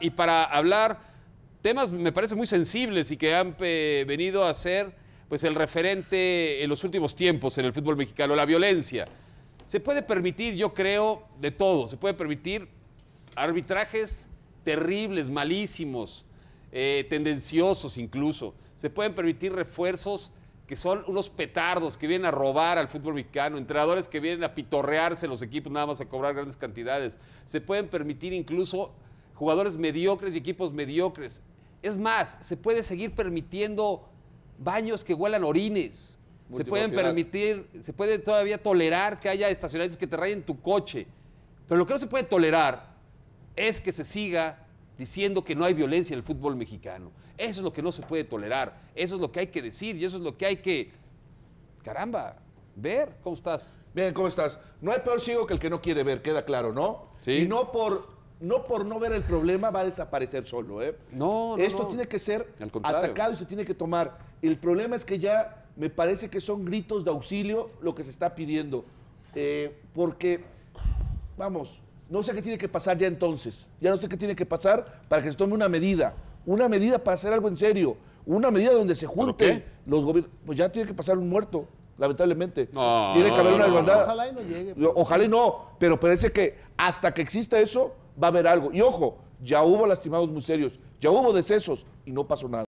y para hablar temas, me parece, muy sensibles y que han eh, venido a ser pues, el referente en los últimos tiempos en el fútbol mexicano, la violencia. Se puede permitir, yo creo, de todo. Se puede permitir arbitrajes terribles, malísimos, eh, tendenciosos incluso. Se pueden permitir refuerzos que son unos petardos que vienen a robar al fútbol mexicano, entrenadores que vienen a pitorrearse los equipos nada más a cobrar grandes cantidades. Se pueden permitir incluso jugadores mediocres y equipos mediocres. Es más, se puede seguir permitiendo baños que huelan orines. Se pueden permitir, se puede todavía tolerar que haya estacionarios que te rayen tu coche. Pero lo que no se puede tolerar es que se siga diciendo que no hay violencia en el fútbol mexicano. Eso es lo que no se puede tolerar. Eso es lo que hay que decir y eso es lo que hay que, caramba, ver. ¿Cómo estás? Bien, ¿cómo estás? No hay peor ciego que el que no quiere ver, queda claro, ¿no? Y no por no por no ver el problema va a desaparecer solo. ¿eh? No, no. Esto tiene que ser atacado y se tiene que tomar. El problema es que ya me parece que son gritos de auxilio lo que se está pidiendo. Eh, porque, vamos, no sé qué tiene que pasar ya entonces. Ya no sé qué tiene que pasar para que se tome una medida. Una medida para hacer algo en serio. Una medida donde se junten los gobiernos. Pues ya tiene que pasar un muerto lamentablemente. tiene que haber una desbandada. ojalá y no llegue. Ojalá y no, pero parece que hasta que exista eso, va a haber algo. Y ojo, ya hubo lastimados muy serios, ya hubo decesos y no pasó nada.